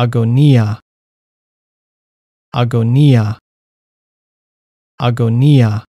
agonia agonia agonia